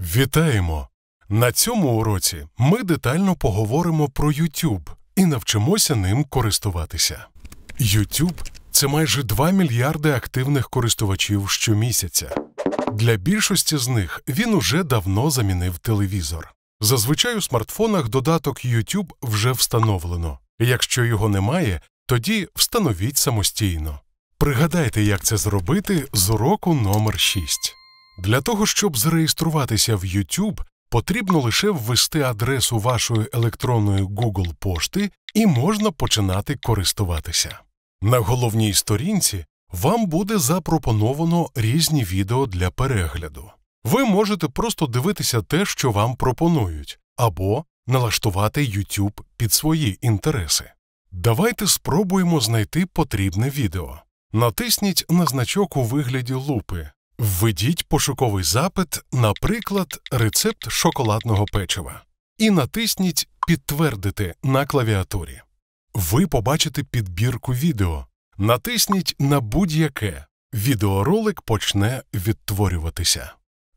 Вітаємо! На цьому уроці ми детально поговоримо про YouTube і навчимося ним користуватися. YouTube – це майже 2 мільярди активних користувачів щомісяця. Для більшості з них він уже давно замінив телевізор. Зазвичай у смартфонах додаток YouTube вже встановлено. Якщо його немає, тоді встановіть самостійно. Пригадайте, як це зробити з уроку номер 6 Для того, щоб зареєструватися в YouTube, потрібно лише ввести адресу вашої електронної Google пошти і можна починати користуватися. На головній сторінці вам буде запропоновано різні відео для перегляду. Ви можете просто дивитися те, що вам пропонують, або налаштувати YouTube під свої інтереси. Давайте спробуємо знайти потрібне відео натисніть на значок у вигляді лупи. Введіть пошуковий запит, наприклад, рецепт шоколадного печива, і натисніть Підтвердити на клавіатурі. Ви побачите підбірку відео. Натисніть на будь-яке. Відеоролик почне відтворюватися.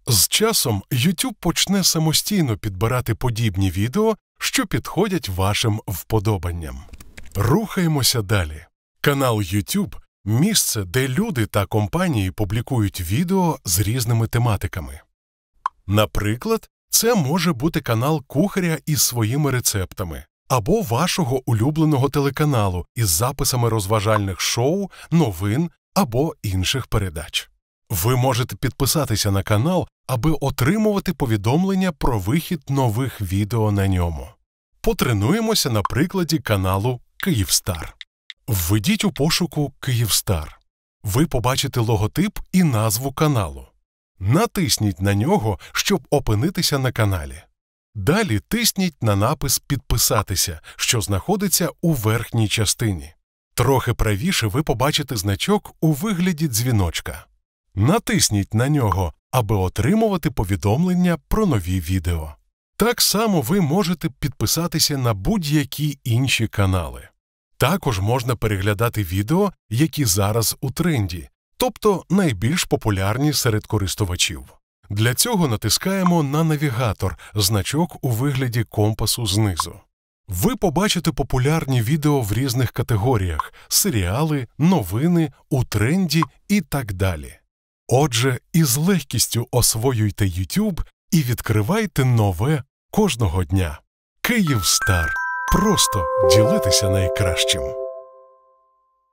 З часом YouTube почне самостійно підбирати подібні відео, що підходять вашим вподобанням. Рухаємося далі. Канал YouTube місце, де люди та компанії публікують відео з різними тематиками. Наприклад, це може бути канал кухаря із своїми рецептами або вашого улюбленого телеканалу із записами розважальних шоу, новин або інших передач. Ви можете підписатися на канал, аби отримувати повідомлення про вихід нових відео на ньому. Потренуємося на прикладі каналу Київстар. Введіть у пошуку Київстар. Ви побачите логотип і назву каналу. Натисніть на нього, щоб опинитися на каналі. Далі тисніть на напис Підписатися, що знаходиться у верхній частині. Трохи правіше ви побачите значок у вигляді дзвіночка. Натисніть на нього, аби отримувати повідомлення про нові відео. Так само ви можете підписатися на будь-які інші канали. Також можна переглядати відео, які зараз у тренді, тобто найбільш популярні серед користувачів. Для цього натискаємо на навігатор значок у вигляді компасу знизу. Ви побачите популярні відео в різних категоріях серіали, новини, у тренді і так далі. Отже, із легкістю освоюйте YouTube і відкривайте нове кожного дня. Київстар Просто ділитися найкращим.